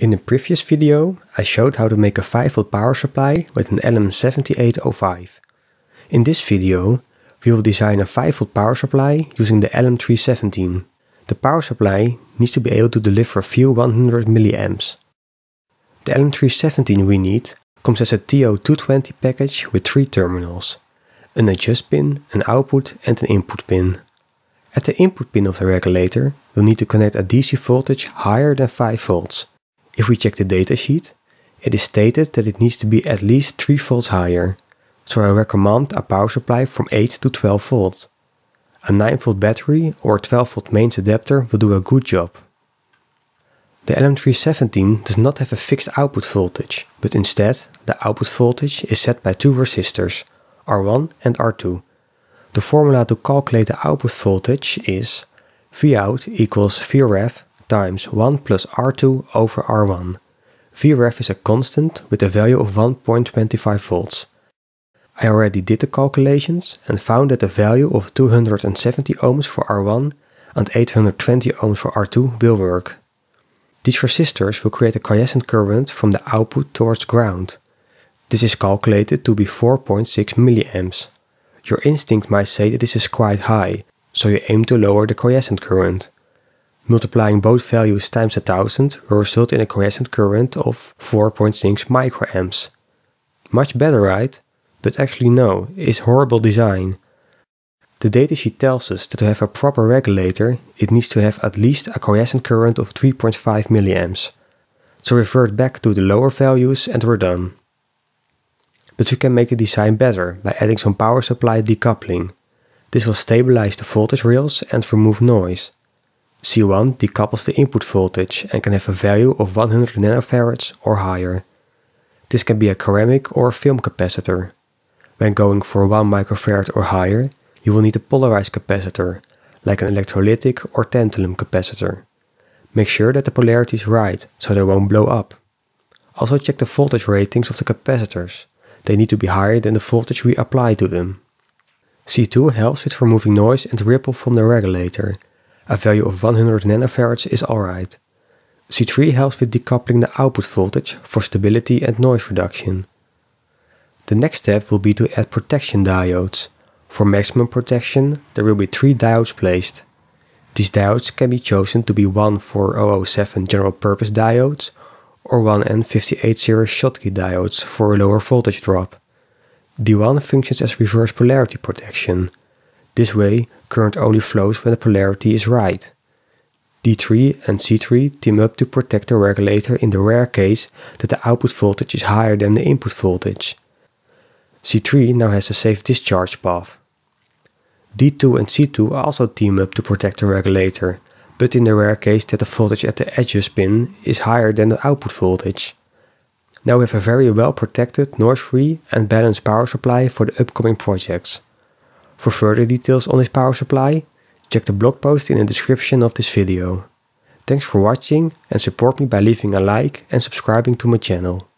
In the previous video, I showed how to make a 5V power supply with an LM7805. In this video, we will design a 5V power supply using the LM317. The power supply needs to be able to deliver a few 100 milliamps. The LM317 we need comes as a TO220 package with three terminals, an adjust pin, an output and an input pin. At the input pin of the regulator, we will need to connect a DC voltage higher than 5 volts If we check the datasheet, it is stated that it needs to be at least 3 volts higher, so I recommend a power supply from 8 to 12 volts. A 9 volt battery or 12 volt mains adapter will do a good job. The LM317 does not have a fixed output voltage, but instead the output voltage is set by two resistors, R1 and R2. The formula to calculate the output voltage is Vout equals Vref times 1 plus R2 over R1. VREF is a constant with a value of 1.25 volts. I already did the calculations and found that the value of 270 ohms for R1 and 820 ohms for R2 will work. These resistors will create a quiescent current from the output towards ground. This is calculated to be 4.6 milliamps. Your instinct might say that this is quite high, so you aim to lower the quiescent current. Multiplying both values times a thousand will result in a quiescent current of 4.6 microamps. Much better, right? But actually no, it's horrible design. The datasheet tells us that to have a proper regulator, it needs to have at least a quiescent current of 3.5 milliamps. So revert back to the lower values and we're done. But we can make the design better by adding some power supply decoupling. This will stabilize the voltage rails and remove noise. C1 decouples the input voltage and can have a value of 100 nanofarads or higher. This can be a ceramic or film capacitor. When going for 1 microfarad or higher, you will need a polarized capacitor, like an electrolytic or tantalum capacitor. Make sure that the polarity is right, so they won't blow up. Also check the voltage ratings of the capacitors. They need to be higher than the voltage we apply to them. C2 helps with removing noise and ripple from the regulator, a value of 100 nanoFarads is alright. C3 helps with decoupling the output voltage for stability and noise reduction. The next step will be to add protection diodes. For maximum protection, there will be 3 diodes placed. These diodes can be chosen to be one 7 general purpose diodes or one N58 series Schottky diodes for a lower voltage drop. D1 functions as reverse polarity protection, this way, current only flows when the polarity is right. D3 and C3 team up to protect the regulator in the rare case that the output voltage is higher than the input voltage. C3 now has a safe discharge path. D2 and C2 also team up to protect the regulator, but in the rare case that the voltage at the edges pin is higher than the output voltage. Now we have a very well protected, noise-free and balanced power supply for the upcoming projects. For further details on this power supply, check the blog post in the description of this video. Thanks for watching and support me by leaving a like and subscribing to my channel.